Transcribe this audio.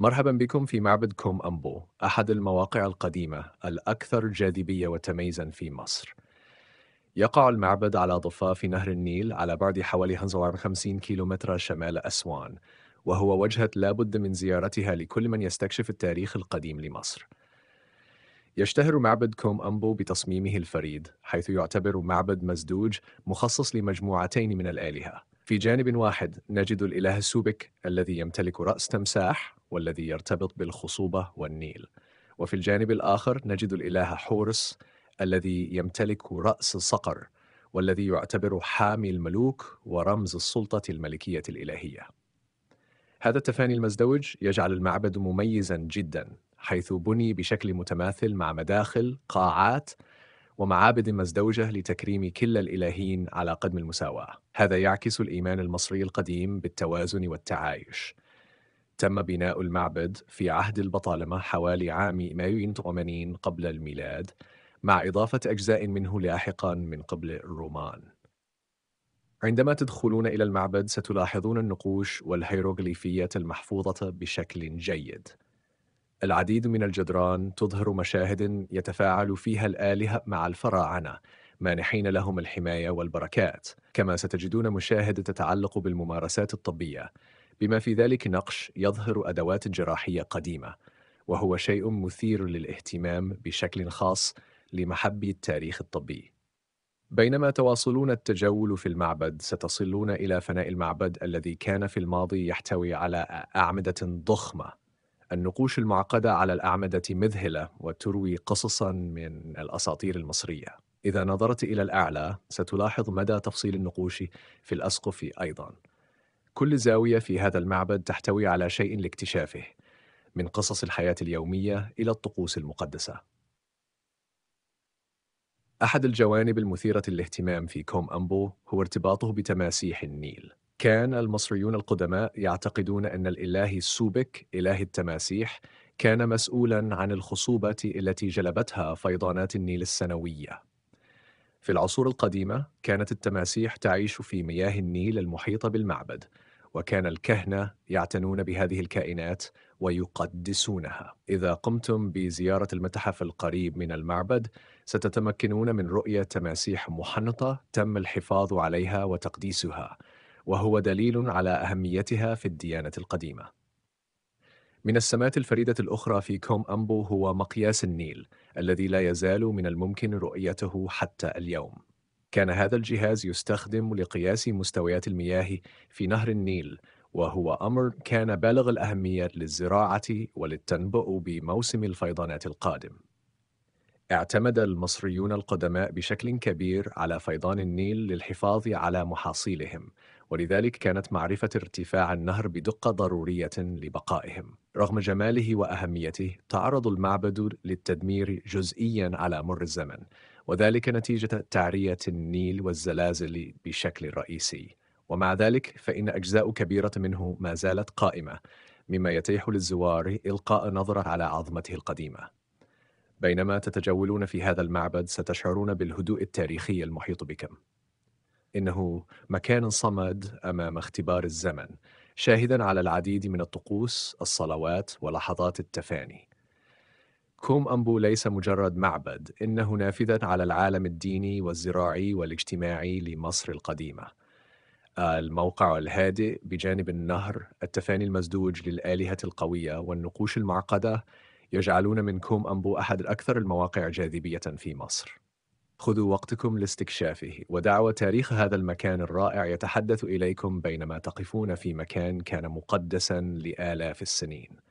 مرحبا بكم في معبد كوم أمبو أحد المواقع القديمة الأكثر جاذبية وتميزا في مصر يقع المعبد على ضفاف نهر النيل على بعد حوالي 55 كيلومتر شمال أسوان وهو وجهة لابد من زيارتها لكل من يستكشف التاريخ القديم لمصر يشتهر معبد كوم أمبو بتصميمه الفريد حيث يعتبر معبد مزدوج مخصص لمجموعتين من الآلهة في جانب واحد نجد الإله سوبك الذي يمتلك رأس تمساح والذي يرتبط بالخصوبة والنيل وفي الجانب الآخر نجد الإله حورس الذي يمتلك رأس صقر والذي يعتبر حامي الملوك ورمز السلطة الملكية الإلهية هذا التفاني المزدوج يجعل المعبد مميزا جدا حيث بني بشكل متماثل مع مداخل قاعات ومعابد مزدوجة لتكريم كلا الإلهين على قدم المساواة هذا يعكس الإيمان المصري القديم بالتوازن والتعايش تم بناء المعبد في عهد البطالمة حوالي عام 180 قبل الميلاد مع إضافة أجزاء منه لاحقا من قبل الرومان عندما تدخلون إلى المعبد ستلاحظون النقوش والهيروغليفيات المحفوظة بشكل جيد العديد من الجدران تظهر مشاهد يتفاعل فيها الآلهة مع الفراعنة مانحين لهم الحماية والبركات كما ستجدون مشاهد تتعلق بالممارسات الطبية بما في ذلك نقش يظهر أدوات جراحية قديمة وهو شيء مثير للاهتمام بشكل خاص لمحبي التاريخ الطبي بينما تواصلون التجول في المعبد ستصلون إلى فناء المعبد الذي كان في الماضي يحتوي على أعمدة ضخمة النقوش المعقدة على الأعمدة مذهلة وتروي قصصا من الأساطير المصرية إذا نظرت إلى الأعلى ستلاحظ مدى تفصيل النقوش في الأسقف أيضا كل زاوية في هذا المعبد تحتوي على شيء لاكتشافه من قصص الحياة اليومية إلى الطقوس المقدسة أحد الجوانب المثيرة للاهتمام في كوم أمبو هو ارتباطه بتماسيح النيل كان المصريون القدماء يعتقدون أن الإله السوبك إله التماسيح كان مسؤولا عن الخصوبة التي جلبتها فيضانات النيل السنوية. في العصور القديمة كانت التماسيح تعيش في مياه النيل المحيطة بالمعبد، وكان الكهنة يعتنون بهذه الكائنات ويقدسونها. إذا قمتم بزيارة المتحف القريب من المعبد، ستتمكنون من رؤية تماسيح محنطة تم الحفاظ عليها وتقديسها، وهو دليل على أهميتها في الديانة القديمة. من السمات الفريدة الأخرى في كوم أمبو هو مقياس النيل الذي لا يزال من الممكن رؤيته حتى اليوم. كان هذا الجهاز يستخدم لقياس مستويات المياه في نهر النيل وهو أمر كان بالغ الأهمية للزراعة وللتنبؤ بموسم الفيضانات القادم. اعتمد المصريون القدماء بشكل كبير على فيضان النيل للحفاظ على محاصيلهم ولذلك كانت معرفة ارتفاع النهر بدقة ضرورية لبقائهم. رغم جماله وأهميته، تعرض المعبد للتدمير جزئياً على مر الزمن، وذلك نتيجة تعرية النيل والزلازل بشكل رئيسي. ومع ذلك فإن أجزاء كبيرة منه ما زالت قائمة، مما يتيح للزوار إلقاء نظرة على عظمته القديمة. بينما تتجولون في هذا المعبد ستشعرون بالهدوء التاريخي المحيط بكم انه مكان صمد امام اختبار الزمن شاهدا على العديد من الطقوس الصلوات ولحظات التفاني كوم أمبو ليس مجرد معبد إنه نافذة على العالم الديني والزراعي والاجتماعي لمصر القديمة الموقع الهادئ بجانب النهر التفاني المزدوج للآلهة القوية والنقوش المعقدة يجعلون من كوم أمبو أحد الأكثر المواقع جاذبية في مصر خذوا وقتكم لاستكشافه ودعوى تاريخ هذا المكان الرائع يتحدث إليكم بينما تقفون في مكان كان مقدسا لآلاف السنين